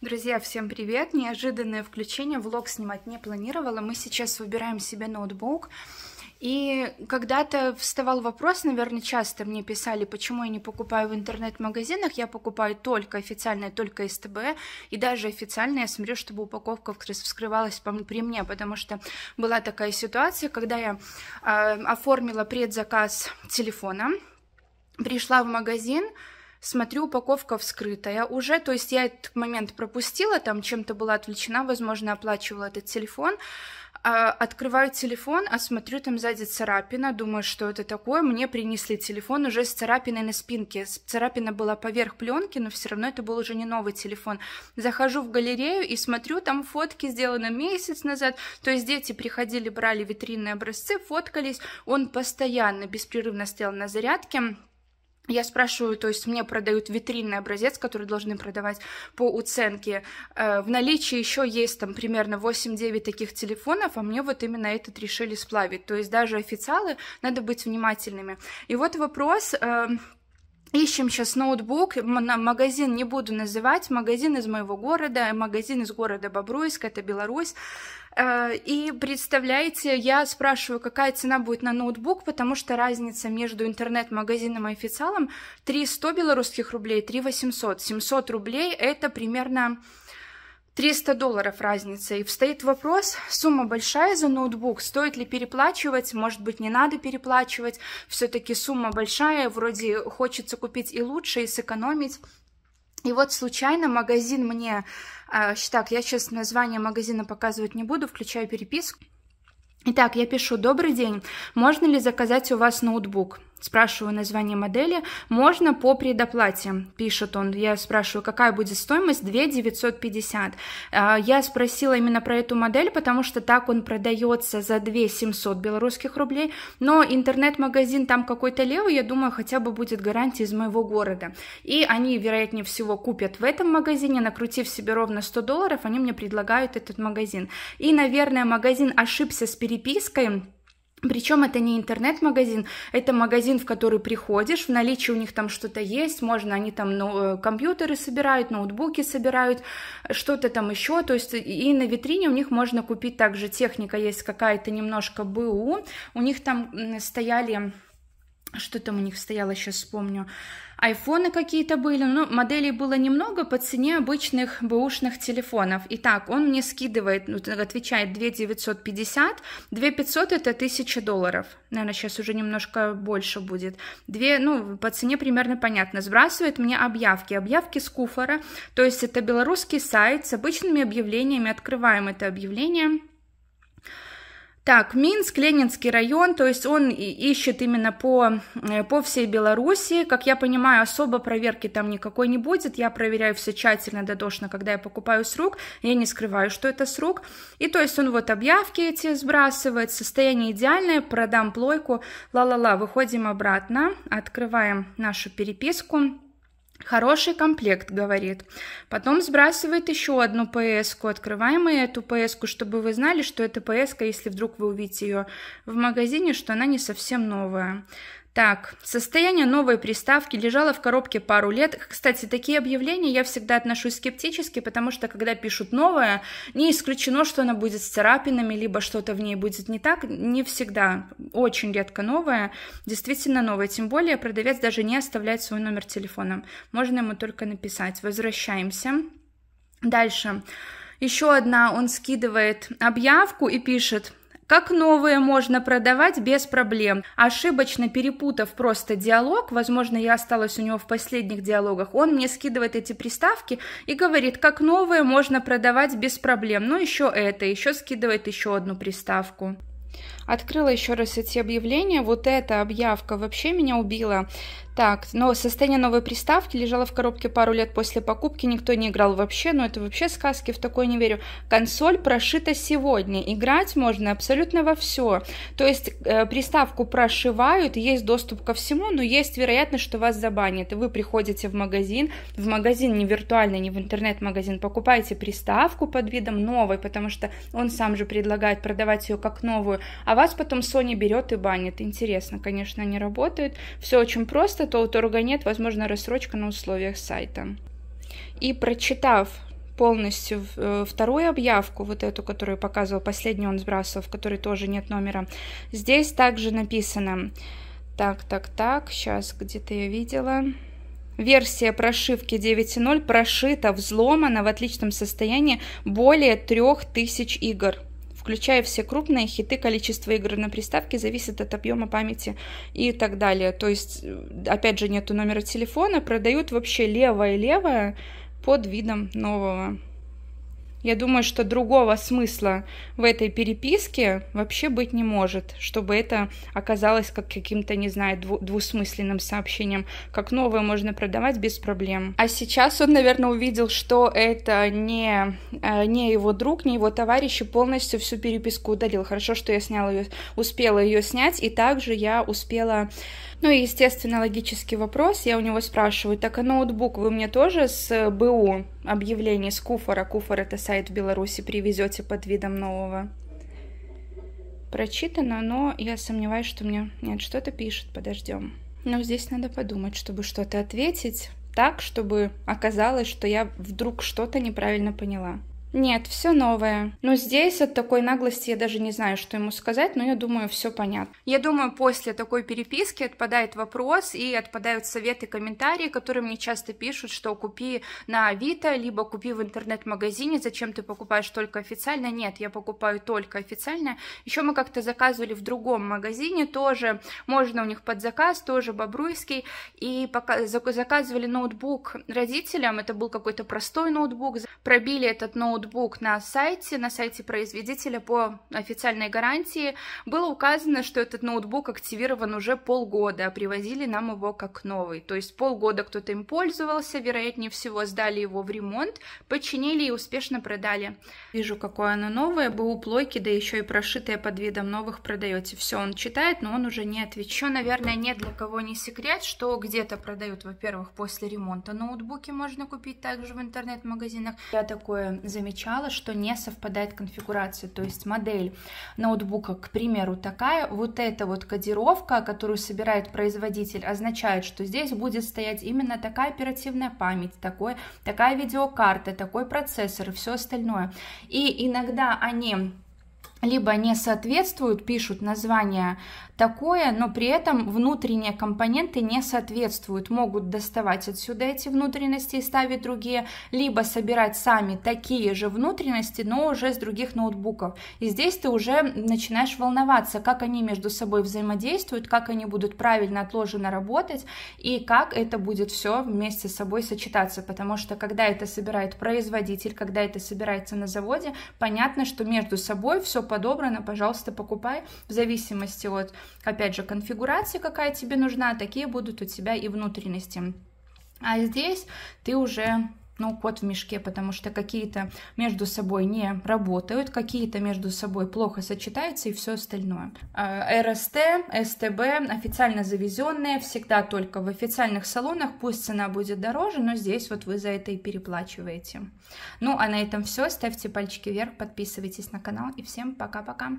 Друзья, всем привет! Неожиданное включение, влог снимать не планировала. Мы сейчас выбираем себе ноутбук. И когда-то вставал вопрос, наверное, часто мне писали, почему я не покупаю в интернет-магазинах, я покупаю только официальное, только СТБ, и даже официально я смотрю, чтобы упаковка вскрывалась при мне, потому что была такая ситуация, когда я э, оформила предзаказ телефона, пришла в магазин, смотрю, упаковка вскрытая уже, то есть я этот момент пропустила, там чем-то была отвлечена, возможно, оплачивала этот телефон, а, открываю телефон, а смотрю, там сзади царапина, думаю, что это такое, мне принесли телефон уже с царапиной на спинке, царапина была поверх пленки, но все равно это был уже не новый телефон. Захожу в галерею и смотрю, там фотки сделаны месяц назад, то есть дети приходили, брали витринные образцы, фоткались, он постоянно, беспрерывно стоял на зарядке, я спрашиваю, то есть мне продают витринный образец, который должны продавать по уценке. Э, в наличии еще есть там примерно 8-9 таких телефонов, а мне вот именно этот решили сплавить. То есть даже официалы надо быть внимательными. И вот вопрос э, ищем сейчас ноутбук, магазин не буду называть, магазин из моего города, магазин из города Бобруйск, это Беларусь. Э, и представляете, я спрашиваю, какая цена будет на ноутбук, потому что разница между интернет-магазином и официалом 300 белорусских рублей, 3 800. 700 рублей это примерно 300 долларов разница. И встает вопрос, сумма большая за ноутбук, стоит ли переплачивать, может быть, не надо переплачивать, все-таки сумма большая, вроде хочется купить и лучше, и сэкономить. И вот случайно магазин мне... А, так, я сейчас название магазина показывать не буду, включаю переписку. Итак, я пишу «Добрый день, можно ли заказать у вас ноутбук?» Спрашиваю название модели. Можно по предоплате, пишет он. Я спрашиваю, какая будет стоимость? 2 950. А, я спросила именно про эту модель, потому что так он продается за 2 700 белорусских рублей. Но интернет-магазин там какой-то левый, я думаю, хотя бы будет гарантия из моего города. И они, вероятнее всего, купят в этом магазине, накрутив себе ровно 100 долларов, они мне предлагают этот магазин. И, наверное, магазин ошибся с перепиской, причем это не интернет-магазин, это магазин, в который приходишь, в наличии у них там что-то есть, можно они там ну, э, компьютеры собирают, ноутбуки собирают, что-то там еще, то есть и на витрине у них можно купить также техника, есть какая-то немножко БУ, у них там стояли что там у них стояло, сейчас вспомню, айфоны какие-то были, но ну, моделей было немного по цене обычных бэушных телефонов. Итак, он мне скидывает, отвечает 2 950, 2 500 это 1000 долларов, наверное, сейчас уже немножко больше будет. 2, ну, по цене примерно понятно, сбрасывает мне объявки, объявки с куфора, то есть это белорусский сайт с обычными объявлениями, открываем это объявление, так, Минск, Ленинский район, то есть он ищет именно по, э, по всей Беларуси. Как я понимаю, особо проверки там никакой не будет. Я проверяю все тщательно, дотошно, когда я покупаю с рук. Я не скрываю, что это с рук. И то есть он вот объявки эти сбрасывает, состояние идеальное, продам плойку, ла-ла-ла. Выходим обратно, открываем нашу переписку. Хороший комплект, говорит. Потом сбрасывает еще одну ПС-ку. Открываем и эту ПС-ку, чтобы вы знали, что эта пс если вдруг вы увидите ее в магазине, что она не совсем новая. Так, состояние новой приставки лежало в коробке пару лет. Кстати, такие объявления я всегда отношусь скептически, потому что когда пишут новое, не исключено, что она будет с царапинами, либо что-то в ней будет не так. Не всегда, очень редко новое, действительно новое. Тем более продавец даже не оставляет свой номер телефона. Можно ему только написать. Возвращаемся. Дальше. Еще одна, он скидывает объявку и пишет, как новые можно продавать без проблем. Ошибочно перепутав просто диалог, возможно, я осталась у него в последних диалогах, он мне скидывает эти приставки и говорит, как новые можно продавать без проблем. Ну, еще это, еще скидывает еще одну приставку. Открыла еще раз эти объявления. Вот эта объявка вообще меня убила. Так, но состояние новой приставки лежало в коробке пару лет после покупки, никто не играл вообще, но это вообще сказки, в такое не верю. Консоль прошита сегодня, играть можно абсолютно во все. То есть э, приставку прошивают, есть доступ ко всему, но есть вероятность, что вас забанят. И вы приходите в магазин, в магазин не виртуальный, не в интернет-магазин, покупаете приставку под видом новой, потому что он сам же предлагает продавать ее как новую, а вас потом Sony берет и банит. Интересно, конечно, не работает. Все очень просто, то у торга нет, возможно, рассрочка на условиях сайта. И прочитав полностью э, вторую объявку, вот эту, которую показывал, последний, он сбрасывал, в которой тоже нет номера, здесь также написано, так, так, так, сейчас где-то я видела, версия прошивки 9.0 прошита, взломана в отличном состоянии более 3000 игр включая все крупные хиты, количество игр на приставке зависит от объема памяти и так далее. То есть, э, опять же, нету номера телефона, продают вообще левое-левое под видом нового я думаю, что другого смысла в этой переписке вообще быть не может, чтобы это оказалось как каким-то, не знаю, двусмысленным сообщением, как новое можно продавать без проблем. А сейчас он, наверное, увидел, что это не, э, не его друг, не его товарищ, и полностью всю переписку удалил. Хорошо, что я сняла ее, успела ее снять, и также я успела ну и, естественно, логический вопрос. Я у него спрашиваю, так а ноутбук вы мне тоже с э, БУ объявлений с Куфора, Куфор это сайт в Беларуси, привезете под видом нового? Прочитано, но я сомневаюсь, что мне... Нет, что-то пишет, подождем. Но здесь надо подумать, чтобы что-то ответить так, чтобы оказалось, что я вдруг что-то неправильно поняла. Нет, все новое. Но здесь от такой наглости я даже не знаю, что ему сказать, но я думаю, все понятно. Я думаю, после такой переписки отпадает вопрос и отпадают советы, комментарии, которые мне часто пишут, что купи на Авито, либо купи в интернет-магазине, зачем ты покупаешь только официально. Нет, я покупаю только официально. Еще мы как-то заказывали в другом магазине, тоже можно у них под заказ, тоже Бобруйский, и пока заказывали ноутбук родителям, это был какой-то простой ноутбук, пробили этот ноутбук ноутбук на сайте, на сайте производителя по официальной гарантии, было указано, что этот ноутбук активирован уже полгода, а привозили нам его как новый. То есть полгода кто-то им пользовался, вероятнее всего сдали его в ремонт, починили и успешно продали. Вижу, какое оно новое, БУ плойки, да еще и прошитое под видом новых продаете. Все, он читает, но он уже не отвечает. Еще, наверное, нет для кого не секрет, что где-то продают, во-первых, после ремонта ноутбуки можно купить также в интернет-магазинах. Я такое заметила замечала, что не совпадает конфигурация, то есть модель ноутбука, к примеру, такая, вот эта вот кодировка, которую собирает производитель, означает, что здесь будет стоять именно такая оперативная память, такой, такая видеокарта, такой процессор и все остальное. И иногда они либо не соответствуют, пишут название такое, но при этом внутренние компоненты не соответствуют, могут доставать отсюда эти внутренности и ставить другие, либо собирать сами такие же внутренности, но уже с других ноутбуков. И здесь ты уже начинаешь волноваться, как они между собой взаимодействуют, как они будут правильно отложено работать и как это будет все вместе с собой сочетаться, потому что когда это собирает производитель, когда это собирается на заводе, понятно, что между собой все подобрано, пожалуйста, покупай. В зависимости от, опять же, конфигурации, какая тебе нужна, такие будут у тебя и внутренности. А здесь ты уже ну, кот в мешке, потому что какие-то между собой не работают, какие-то между собой плохо сочетаются и все остальное. А, РСТ, СТБ, официально завезенные, всегда только в официальных салонах, пусть цена будет дороже, но здесь вот вы за это и переплачиваете. Ну, а на этом все. Ставьте пальчики вверх, подписывайтесь на канал и всем пока-пока.